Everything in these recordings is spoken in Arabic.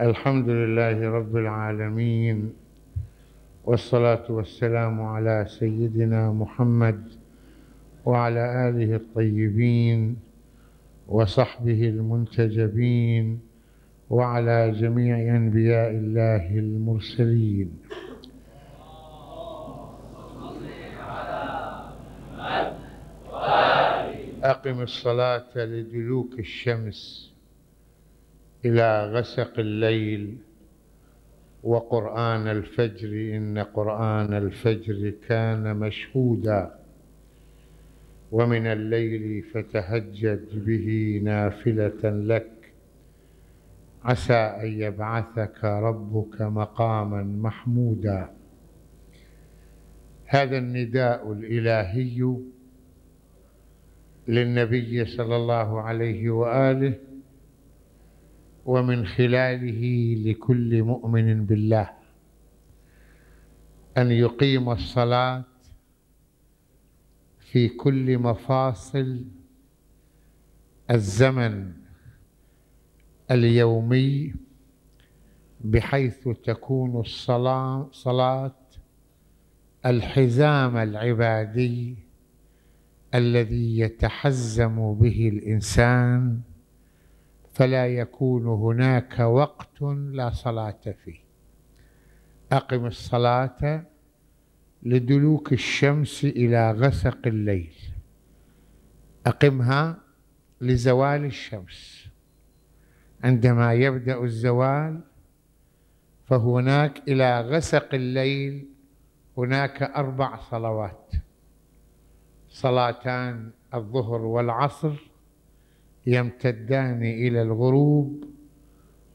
الحمد لله رب العالمين والصلاة والسلام على سيدنا محمد وعلى آله الطيبين وصحبه المنتجبين وعلى جميع أنبياء الله المرسلين أقم الصلاة لدلوك الشمس إلى غسق الليل وقرآن الفجر إن قرآن الفجر كان مشهودا ومن الليل فتهجد به نافلة لك عسى أن يبعثك ربك مقاما محمودا هذا النداء الإلهي للنبي صلى الله عليه وآله ومن خلاله لكل مؤمن بالله ان يقيم الصلاه في كل مفاصل الزمن اليومي بحيث تكون الصلاه صلاه الحزام العبادي الذي يتحزم به الانسان فلا يكون هناك وقت لا صلاة فيه أقم الصلاة لدلوك الشمس إلى غسق الليل أقمها لزوال الشمس عندما يبدأ الزوال فهناك إلى غسق الليل هناك أربع صلوات صلاتان الظهر والعصر يمتدان إلى الغروب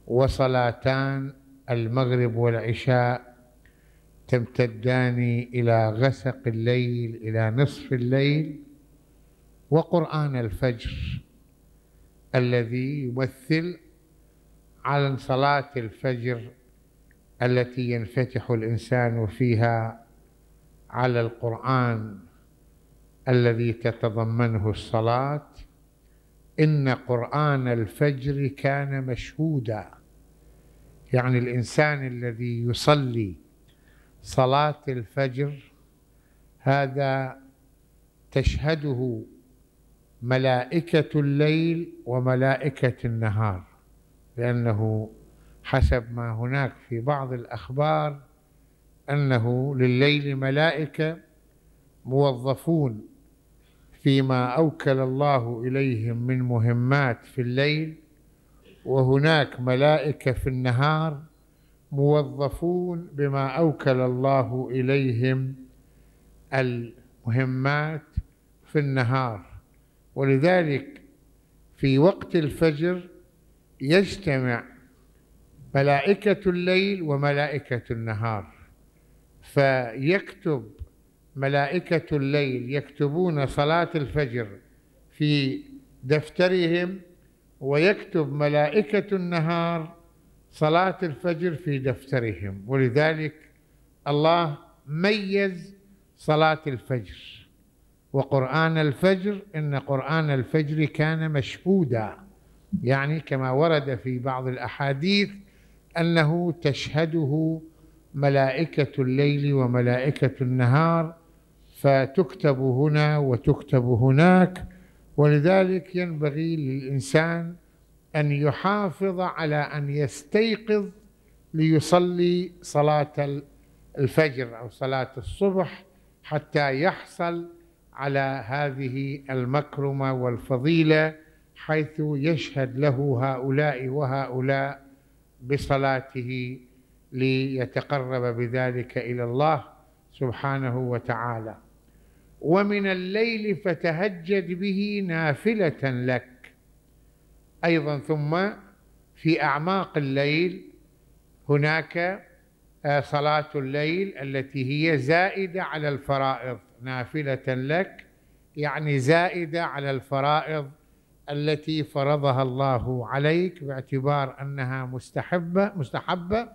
وصلاتان المغرب والعشاء تمتدان إلى غسق الليل إلى نصف الليل وقرآن الفجر الذي يمثل على صلاة الفجر التي ينفتح الإنسان فيها على القرآن الذي تتضمنه الصلاة إن قرآن الفجر كان مشهودا يعني الإنسان الذي يصلي صلاة الفجر هذا تشهده ملائكة الليل وملائكة النهار لأنه حسب ما هناك في بعض الأخبار أنه لليل ملائكة موظفون فيما أوكل الله إليهم من مهمات في الليل وهناك ملائكة في النهار موظفون بما أوكل الله إليهم المهمات في النهار ولذلك في وقت الفجر يجتمع ملائكة الليل وملائكة النهار فيكتب ملائكة الليل يكتبون صلاة الفجر في دفترهم ويكتب ملائكة النهار صلاة الفجر في دفترهم ولذلك الله ميز صلاة الفجر وقرآن الفجر إن قرآن الفجر كان مشهودا يعني كما ورد في بعض الأحاديث أنه تشهده ملائكة الليل وملائكة النهار فتكتب هنا وتكتب هناك ولذلك ينبغي للإنسان أن يحافظ على أن يستيقظ ليصلي صلاة الفجر أو صلاة الصبح حتى يحصل على هذه المكرمة والفضيلة حيث يشهد له هؤلاء وهؤلاء بصلاته ليتقرب بذلك إلى الله سبحانه وتعالى ومن الليل فتهجد به نافلة لك أيضا ثم في أعماق الليل هناك آه، صلاة الليل التي هي زائدة على الفرائض نافلة لك يعني زائدة على الفرائض التي فرضها الله عليك باعتبار أنها مستحبة مستحبة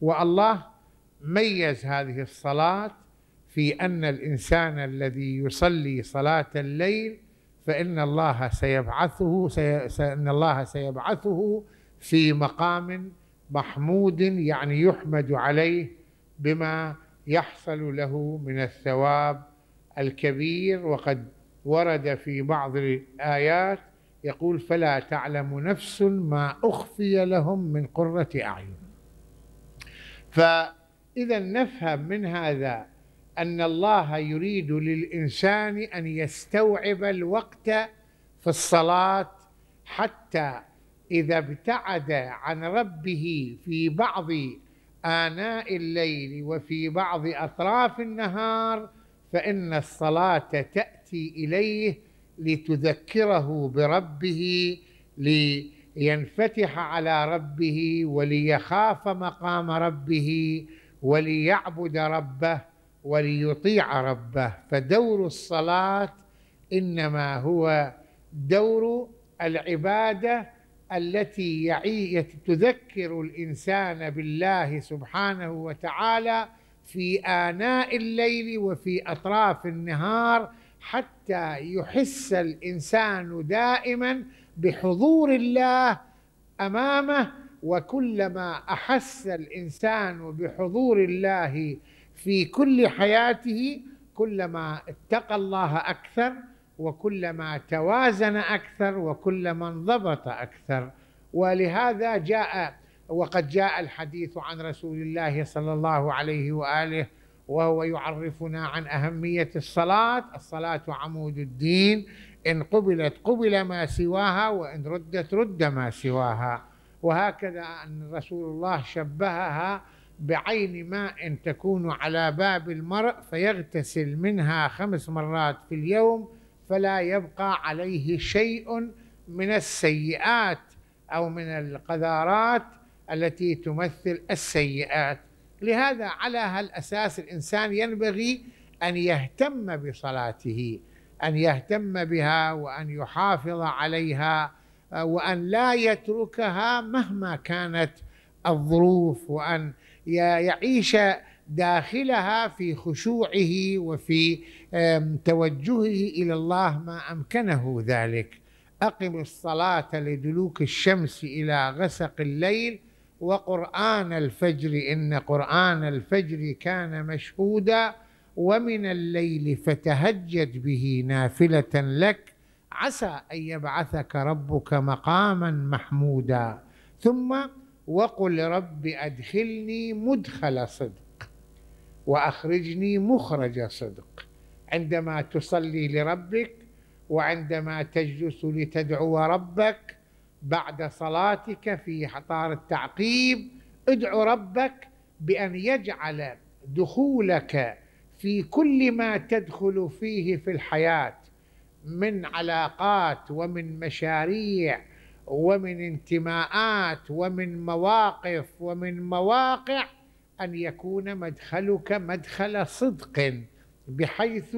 والله ميز هذه الصلاة في ان الانسان الذي يصلي صلاه الليل فان الله سيبعثه سي... ان الله سيبعثه في مقام محمود يعني يحمد عليه بما يحصل له من الثواب الكبير وقد ورد في بعض الايات يقول فلا تعلم نفس ما اخفي لهم من قره اعين فاذا نفهم من هذا أن الله يريد للإنسان أن يستوعب الوقت في الصلاة حتى إذا ابتعد عن ربه في بعض آناء الليل وفي بعض أطراف النهار فإن الصلاة تأتي إليه لتذكره بربه لينفتح على ربه وليخاف مقام ربه وليعبد ربه وليطيع ربه فدور الصلاه انما هو دور العباده التي يعي تذكر الانسان بالله سبحانه وتعالى في اناء الليل وفي اطراف النهار حتى يحس الانسان دائما بحضور الله امامه وكلما احس الانسان بحضور الله في كل حياته كلما اتقى الله اكثر وكلما توازن اكثر وكلما انضبط اكثر ولهذا جاء وقد جاء الحديث عن رسول الله صلى الله عليه واله وهو يعرفنا عن اهميه الصلاه، الصلاه عمود الدين ان قبلت قبل ما سواها وان ردت رد ما سواها وهكذا ان رسول الله شبهها بعين ماء تكون على باب المرء فيغتسل منها خمس مرات في اليوم فلا يبقى عليه شيء من السيئات او من القذارات التي تمثل السيئات لهذا على هالاساس الانسان ينبغي ان يهتم بصلاته ان يهتم بها وان يحافظ عليها وان لا يتركها مهما كانت الظروف وان يعيش داخلها في خشوعه وفي توجهه الى الله ما امكنه ذلك اقم الصلاه لدلوك الشمس الى غسق الليل وقران الفجر ان قران الفجر كان مشهودا ومن الليل فتهجد به نافله لك عسى ان يبعثك ربك مقاما محمودا ثم وقل رب أدخلني مدخل صدق وأخرجني مخرج صدق عندما تصلي لربك وعندما تجلس لتدعو ربك بعد صلاتك في حطار التعقيب ادعو ربك بأن يجعل دخولك في كل ما تدخل فيه في الحياة من علاقات ومن مشاريع ومن انتماءات ومن مواقف ومن مواقع أن يكون مدخلك مدخل صدق بحيث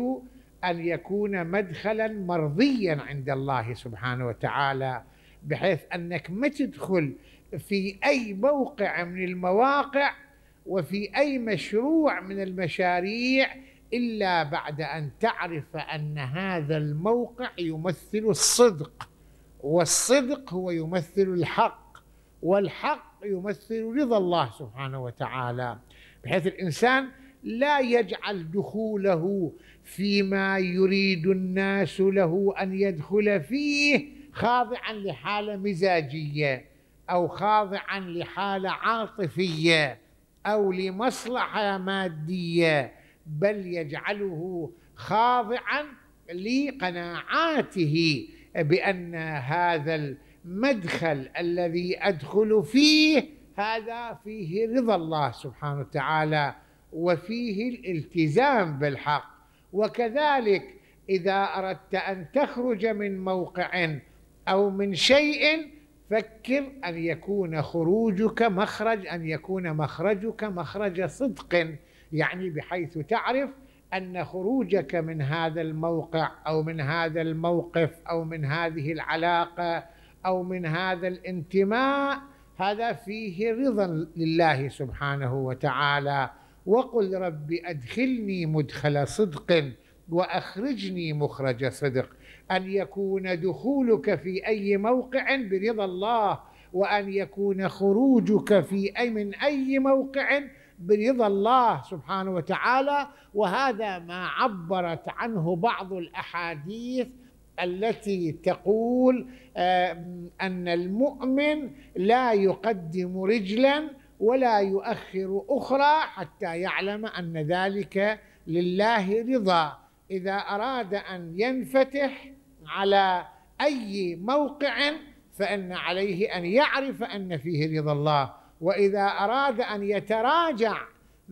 أن يكون مدخلا مرضيا عند الله سبحانه وتعالى بحيث أنك ما تدخل في أي موقع من المواقع وفي أي مشروع من المشاريع إلا بعد أن تعرف أن هذا الموقع يمثل الصدق والصدق هو يمثل الحق والحق يمثل رضا الله سبحانه وتعالى بحيث الانسان لا يجعل دخوله فيما يريد الناس له ان يدخل فيه خاضعا لحاله مزاجيه او خاضعا لحاله عاطفيه او لمصلحه ماديه بل يجعله خاضعا لقناعاته بأن هذا المدخل الذي أدخل فيه هذا فيه رضا الله سبحانه وتعالى وفيه الالتزام بالحق وكذلك إذا أردت أن تخرج من موقع أو من شيء فكر أن يكون خروجك مخرج أن يكون مخرجك مخرج صدق يعني بحيث تعرف أن خروجك من هذا الموقع أو من هذا الموقف أو من هذه العلاقة أو من هذا الانتماء هذا فيه رضا لله سبحانه وتعالى وقل رب أدخلني مدخل صدق وأخرجني مخرج صدق أن يكون دخولك في أي موقع برضا الله وأن يكون خروجك في أي من أي موقع برضا الله سبحانه وتعالى وهذا ما عبرت عنه بعض الاحاديث التي تقول آه، ان المؤمن لا يقدم رجلا ولا يؤخر اخرى حتى يعلم ان ذلك لله رضا اذا اراد ان ينفتح على اي موقع فان عليه ان يعرف ان فيه رضا الله واذا اراد ان يتراجع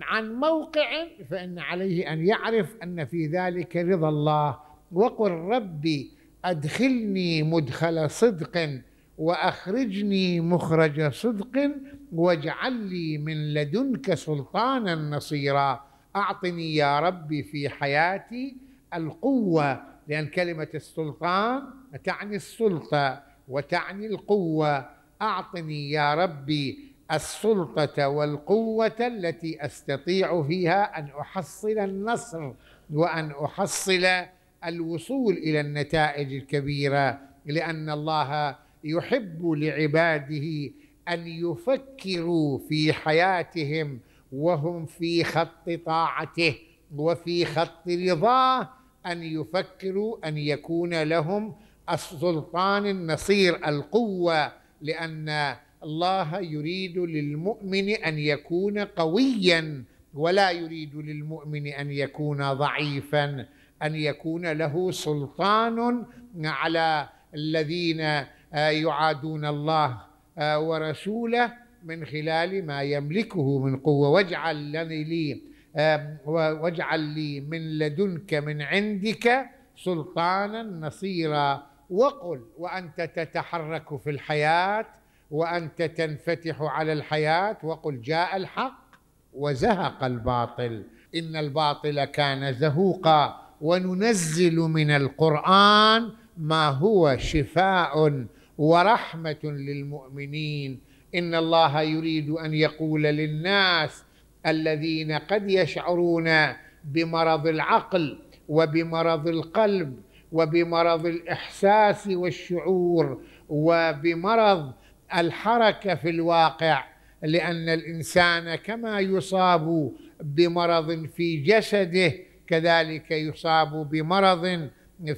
عن موقع فان عليه ان يعرف ان في ذلك رضا الله وقل ربي ادخلني مدخل صدق واخرجني مخرج صدق واجعل لي من لدنك سلطانا نصيرا اعطني يا ربي في حياتي القوه لان كلمه السلطان تعني السلطه وتعني القوه اعطني يا ربي السلطة والقوة التي أستطيع فيها أن أحصل النصر وأن أحصل الوصول إلى النتائج الكبيرة لأن الله يحب لعباده أن يفكروا في حياتهم وهم في خط طاعته وفي خط رضاه أن يفكروا أن يكون لهم السلطان النصير القوة لأن الله يريد للمؤمن ان يكون قويا ولا يريد للمؤمن ان يكون ضعيفا ان يكون له سلطان على الذين آه، يعادون الله آه، ورسوله من خلال ما يملكه من قوه واجعل لي آه، واجعل لي من لدنك من عندك سلطانا نصيرا وقل وانت تتحرك في الحياه وانت تنفتح على الحياه وقل جاء الحق وزهق الباطل ان الباطل كان زهوقا وننزل من القران ما هو شفاء ورحمه للمؤمنين ان الله يريد ان يقول للناس الذين قد يشعرون بمرض العقل وبمرض القلب وبمرض الاحساس والشعور وبمرض الحركه في الواقع لان الانسان كما يصاب بمرض في جسده كذلك يصاب بمرض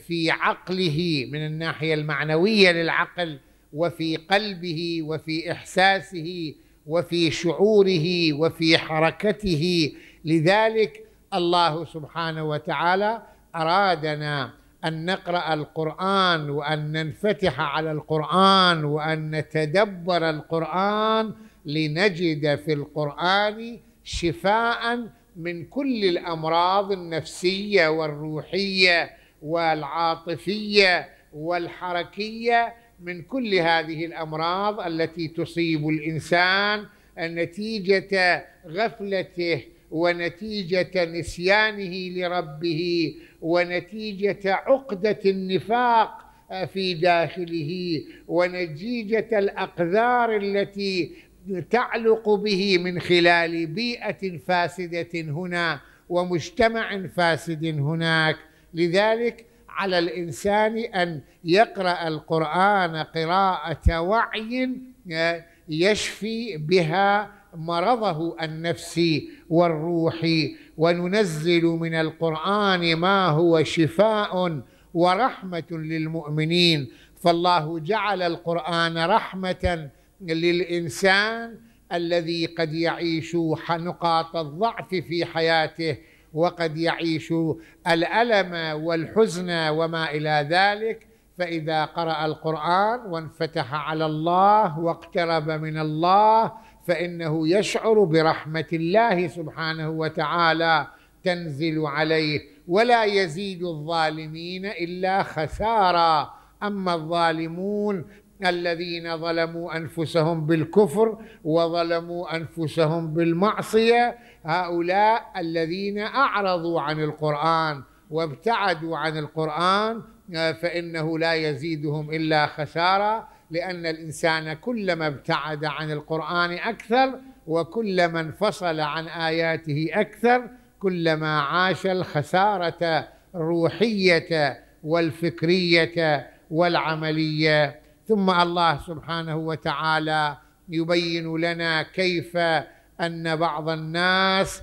في عقله من الناحيه المعنويه للعقل وفي قلبه وفي احساسه وفي شعوره وفي حركته لذلك الله سبحانه وتعالى ارادنا ان نقرا القران وان ننفتح على القران وان نتدبر القران لنجد في القران شفاء من كل الامراض النفسيه والروحيه والعاطفيه والحركيه من كل هذه الامراض التي تصيب الانسان نتيجه غفلته ونتيجه نسيانه لربه ونتيجه عقده النفاق آه، في داخله ونتيجه الاقذار التي تعلق به من خلال بيئه فاسده هنا ومجتمع فاسد هناك لذلك على الانسان ان يقرا القران قراءه وعي آه، يشفي بها مرضه النفسي والروحي وننزل من القران ما هو شفاء ورحمه للمؤمنين فالله جعل القران رحمه للانسان الذي قد يعيش نقاط الضعف في حياته وقد يعيش الالم والحزن وما الى ذلك فإذا قرأ القرآن وانفتح على الله واقترب من الله فإنه يشعر برحمة الله سبحانه وتعالى تنزل عليه ولا يزيد الظالمين إلا خسارا أما الظالمون الذين ظلموا انفسهم بالكفر وظلموا انفسهم بالمعصيه هؤلاء الذين اعرضوا عن القران وابتعدوا عن القران فانه لا يزيدهم الا خساره لان الانسان كلما ابتعد عن القران اكثر وكلما انفصل عن اياته اكثر كلما عاش الخساره الروحيه والفكريه والعمليه ثم الله سبحانه وتعالى يبين لنا كيف ان بعض الناس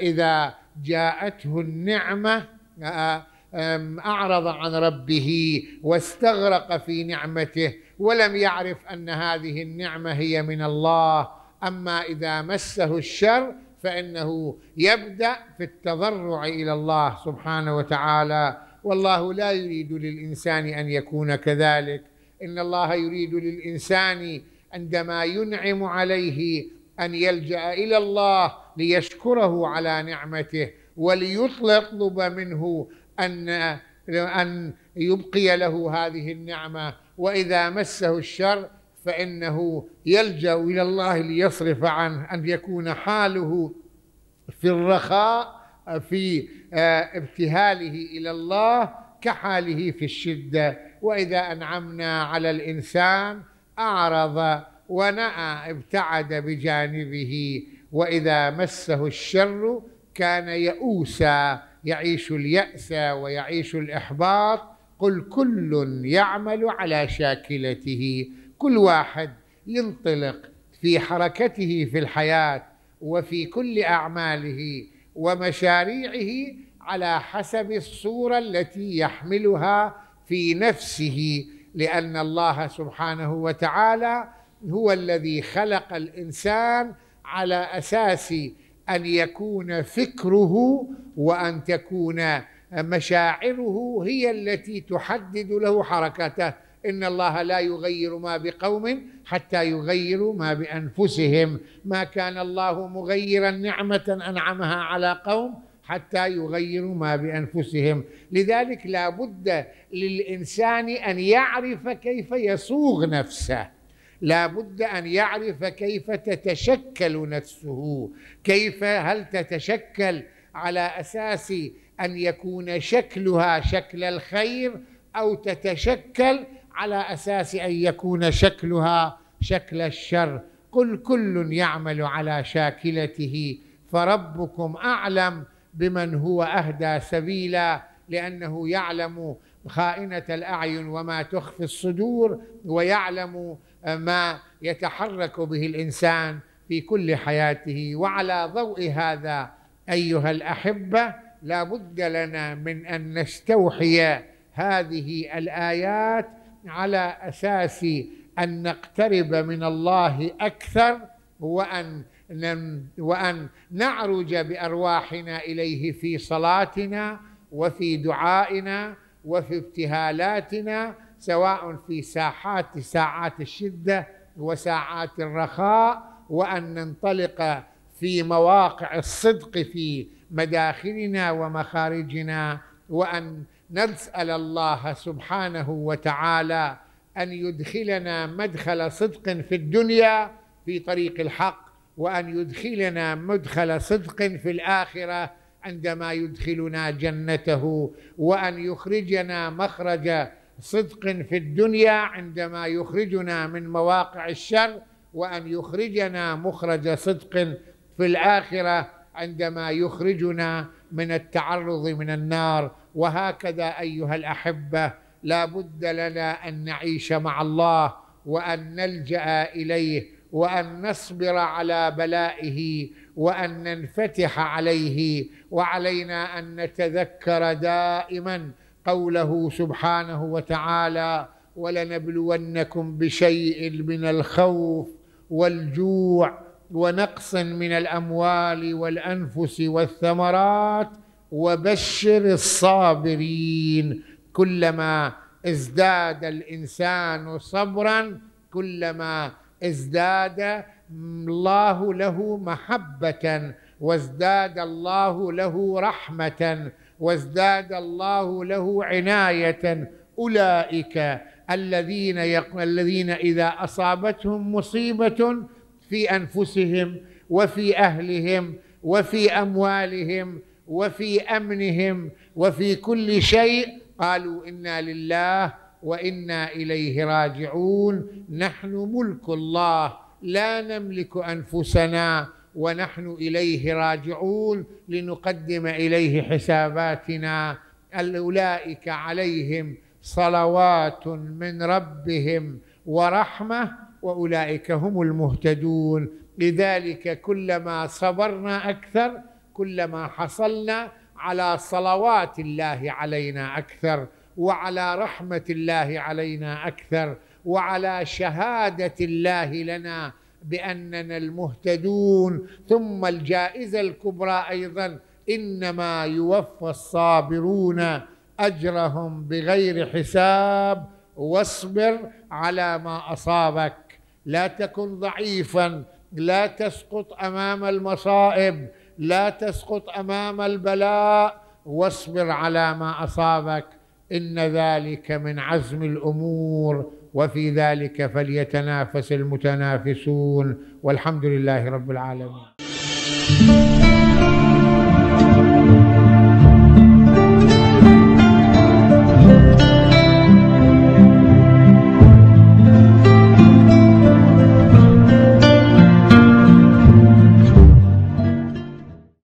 اذا جاءته النعمه آه، اعرض عن ربه واستغرق في نعمته ولم يعرف ان هذه النعمه هي من الله اما اذا مسه الشر فانه يبدا في التضرع الى الله سبحانه وتعالى والله لا يريد للانسان ان يكون كذلك ان الله يريد للانسان عندما ينعم عليه ان يلجا الى الله ليشكره على نعمته وليطلب منه أن أن يبقي له هذه النعمة وإذا مسه الشر فإنه يلجأ إلى الله ليصرف عنه أن يكون حاله في الرخاء في آه، ابتهاله إلى الله كحاله في الشدة وإذا أنعمنا على الإنسان أعرض ونأى ابتعد بجانبه وإذا مسه الشر كان يئوسا يعيش اليأس ويعيش الإحباط قل كل يعمل على شاكلته كل واحد ينطلق في حركته في الحياة وفي كل أعماله ومشاريعه على حسب الصورة التي يحملها في نفسه لأن الله سبحانه وتعالى هو الذي خلق الإنسان على أساس ان يكون فكره وان تكون مشاعره هي التي تحدد له حركته ان الله لا يغير ما بقوم حتى يغيروا ما بانفسهم ما كان الله مغيرا نعمه انعمها على قوم حتى يغيروا ما بانفسهم لذلك لا بد للانسان ان يعرف كيف يصوغ نفسه لا بد أن يعرف كيف تتشكل نفسه كيف هل تتشكل على أساس أن يكون شكلها شكل الخير أو تتشكل على أساس أن يكون شكلها شكل الشر قل كل يعمل على شاكلته فربكم أعلم بمن هو أهدى سبيلا لأنه يعلم خائنة الأعين وما تخفي الصدور ويعلم ما يتحرك به الانسان في كل حياته وعلى ضوء هذا ايها الاحبه لا بد لنا من ان نستوحي هذه الايات على اساس ان نقترب من الله اكثر وان وان نعرج بارواحنا اليه في صلاتنا وفي دعائنا وفي ابتهالاتنا سواء في ساحات ساعات الشده وساعات الرخاء وان ننطلق في مواقع الصدق في مداخلنا ومخارجنا وان نسال الله سبحانه وتعالى ان يدخلنا مدخل صدق في الدنيا في طريق الحق وان يدخلنا مدخل صدق في الاخره عندما يدخلنا جنته وان يخرجنا مخرج صدق في الدنيا عندما يخرجنا من مواقع الشر وان يخرجنا مخرج صدق في الاخره عندما يخرجنا من التعرض من النار وهكذا ايها الاحبه لا بد لنا ان نعيش مع الله وان نلجا اليه وان نصبر على بلائه وان ننفتح عليه وعلينا ان نتذكر دائما قوله سبحانه وتعالى ولنبلونكم بشيء من الخوف والجوع ونقص من الاموال والانفس والثمرات وبشر الصابرين كلما ازداد الانسان صبرا كلما ازداد الله له محبه وازداد الله له رحمه وازداد الله له عناية أولئك الذين يق... الذين إذا أصابتهم مصيبة في أنفسهم وفي أهلهم وفي أموالهم وفي أمنهم وفي كل شيء قالوا إنا لله وإنا إليه راجعون نحن ملك الله لا نملك أنفسنا ونحن اليه راجعون لنقدم اليه حساباتنا اولئك عليهم صلوات من ربهم ورحمه واولئك هم المهتدون لذلك كلما صبرنا اكثر كلما حصلنا على صلوات الله علينا اكثر وعلى رحمه الله علينا اكثر وعلى شهاده الله لنا باننا المهتدون ثم الجائزه الكبرى ايضا انما يوفى الصابرون اجرهم بغير حساب واصبر على ما اصابك لا تكن ضعيفا لا تسقط امام المصائب لا تسقط امام البلاء واصبر على ما اصابك ان ذلك من عزم الامور وفي ذلك فليتنافس المتنافسون والحمد لله رب العالمين